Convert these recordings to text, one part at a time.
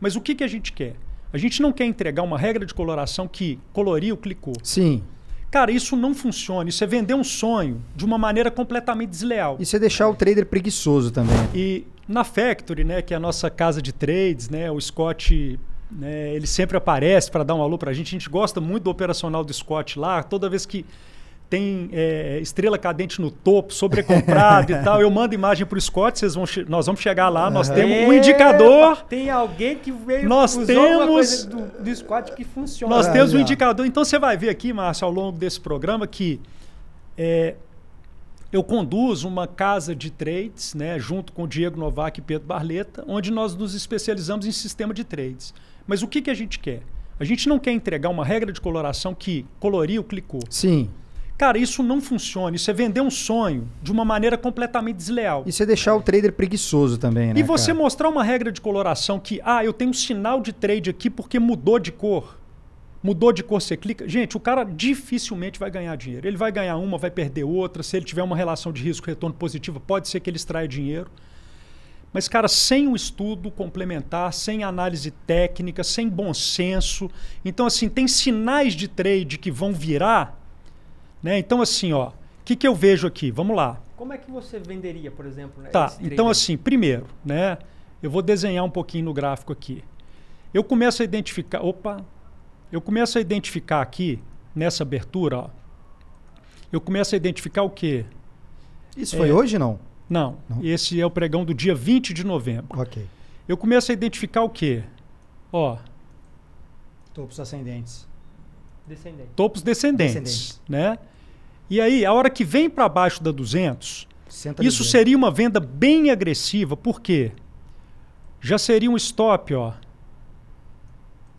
Mas o que, que a gente quer? A gente não quer entregar uma regra de coloração que coloriu, clicou. Sim. Cara, isso não funciona. Isso é vender um sonho de uma maneira completamente desleal. Isso é deixar o trader preguiçoso também. E na Factory, né, que é a nossa casa de trades, né, o Scott né, ele sempre aparece para dar um alô para a gente. A gente gosta muito do operacional do Scott lá. Toda vez que tem é, estrela cadente no topo, sobrecomprado e tal. Eu mando imagem para o Scott, vocês vão nós vamos chegar lá. Nós temos um indicador. É, tem alguém que veio nós temos do, do Scott que funciona. Nós temos um indicador. Então você vai ver aqui, Márcio, ao longo desse programa que é, eu conduzo uma casa de trades, né, junto com o Diego Novak e Pedro Barleta, onde nós nos especializamos em sistema de trades. Mas o que, que a gente quer? A gente não quer entregar uma regra de coloração que coloriu, clicou. Sim. Cara, isso não funciona. Isso é vender um sonho de uma maneira completamente desleal. Isso é deixar o trader preguiçoso também, né? E você cara? mostrar uma regra de coloração que, ah, eu tenho um sinal de trade aqui porque mudou de cor. Mudou de cor, você clica. Gente, o cara dificilmente vai ganhar dinheiro. Ele vai ganhar uma, vai perder outra. Se ele tiver uma relação de risco-retorno positiva, pode ser que ele extraia dinheiro. Mas, cara, sem um estudo complementar, sem análise técnica, sem bom senso. Então, assim, tem sinais de trade que vão virar né? Então, assim, ó, o que, que eu vejo aqui? Vamos lá. Como é que você venderia, por exemplo? Né, tá, então assim, primeiro, né? Eu vou desenhar um pouquinho no gráfico aqui. Eu começo a identificar. Opa! Eu começo a identificar aqui, nessa abertura, ó. Eu começo a identificar o quê? Isso é, foi hoje, não? não? Não. Esse é o pregão do dia 20 de novembro. Ok. Eu começo a identificar o quê? Ó. Topos ascendentes. Descendente. Topos descendentes, descendente. né? E aí, a hora que vem para baixo da 200, Senta isso 200. seria uma venda bem agressiva, por quê? Já seria um stop, ó.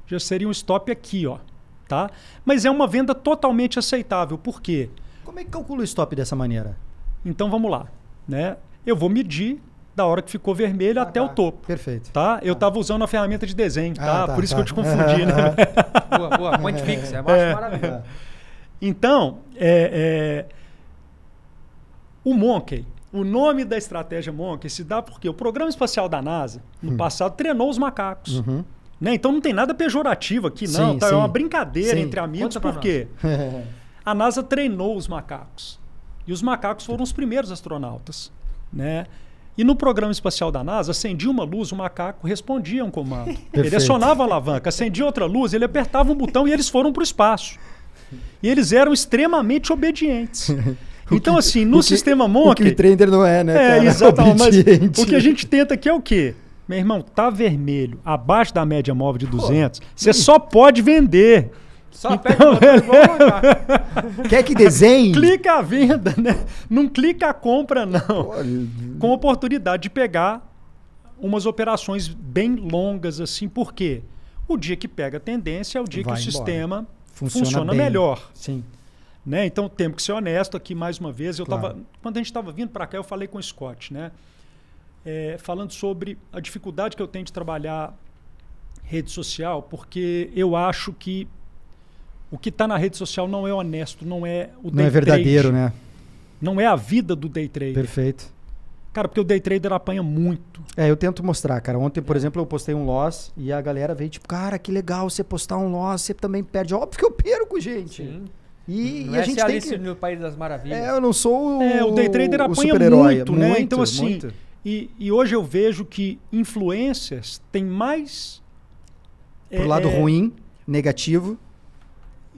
Já seria um stop aqui, ó, tá? Mas é uma venda totalmente aceitável, por quê? Como é que calcula o stop dessa maneira? Então vamos lá, né? Eu vou medir da hora que ficou vermelho ah, até tá. o topo. Perfeito. Tá? Eu estava tá. usando a ferramenta de desenho, ah, tá? Ah, tá Por isso que tá. eu te confundi, né? boa, boa. Point fix, é, é. é. maravilhoso. Então, é, é, o Monkey, o nome da estratégia Monkey se dá porque o programa espacial da NASA, no hum. passado, treinou os macacos. Uhum. Né? Então não tem nada pejorativo aqui, não. Sim, tá? sim. É uma brincadeira sim. entre amigos, porque a NASA treinou os macacos. E os macacos foram os primeiros astronautas. Né? E no programa espacial da NASA, acendia uma luz, o macaco respondia um comando. Perfeito. Ele acionava a alavanca, acendia outra luz, ele apertava um botão e eles foram para o espaço. E eles eram extremamente obedientes. Então, que, assim, no sistema que, Monk. O que o trader não é, né? É, cara? exatamente. Mas o que a gente tenta aqui é o quê? Meu irmão, tá vermelho, abaixo da média móvel de 200, você só pode vender. Só então, pega o botão Quer que desenhe? clica a venda, né? Não clica a compra, não. Com oportunidade de pegar umas operações bem longas, assim, porque o dia que pega a tendência é o dia Vai que o sistema funciona, funciona melhor. Sim. Né? Então temos que ser honesto aqui mais uma vez. Eu claro. Tava, quando a gente estava vindo para cá, eu falei com o Scott, né? É, falando sobre a dificuldade que eu tenho de trabalhar rede social, porque eu acho que o que está na rede social não é honesto, não é o Não é verdadeiro, trade. né? Não é a vida do day trader. Perfeito. Cara, porque o day trader apanha muito. É, eu tento mostrar, cara. Ontem, por exemplo, eu postei um loss e a galera veio tipo, cara, que legal você postar um loss, você também perde. Óbvio que eu perco, gente. Sim. E, não e é a gente tem que... no País das Maravilhas. É, eu não sou o É, o day trader apanha muito, né? então assim, muito. E, e hoje eu vejo que influências têm mais pro é, lado é, ruim, negativo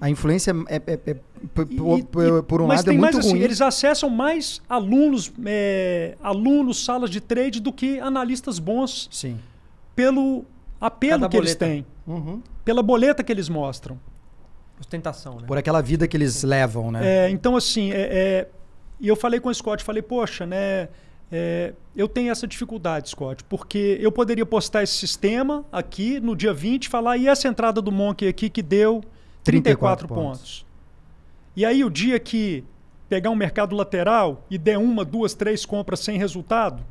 a influência é, é, é, é e, por, por, um lado é muito mais, assim, ruim. Assim, eles acessam mais alunos, é, alunos, salas de trade do que analistas bons. Sim. Pelo apelo Cada que boleta. eles têm, uhum. pela boleta que eles mostram. Ostentação, né? Por aquela vida que eles levam, né? É, então, assim, é, e eu falei com o Scott, falei, poxa, né? É, eu tenho essa dificuldade, Scott, porque eu poderia postar esse sistema aqui no dia 20 falar, e essa entrada do Monkey aqui que deu 34, pontos. pontos. E aí, o dia que pegar um mercado lateral e der uma, duas, três compras sem resultado,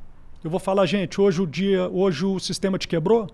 eu vou falar, gente, hoje o dia, hoje o sistema te quebrou?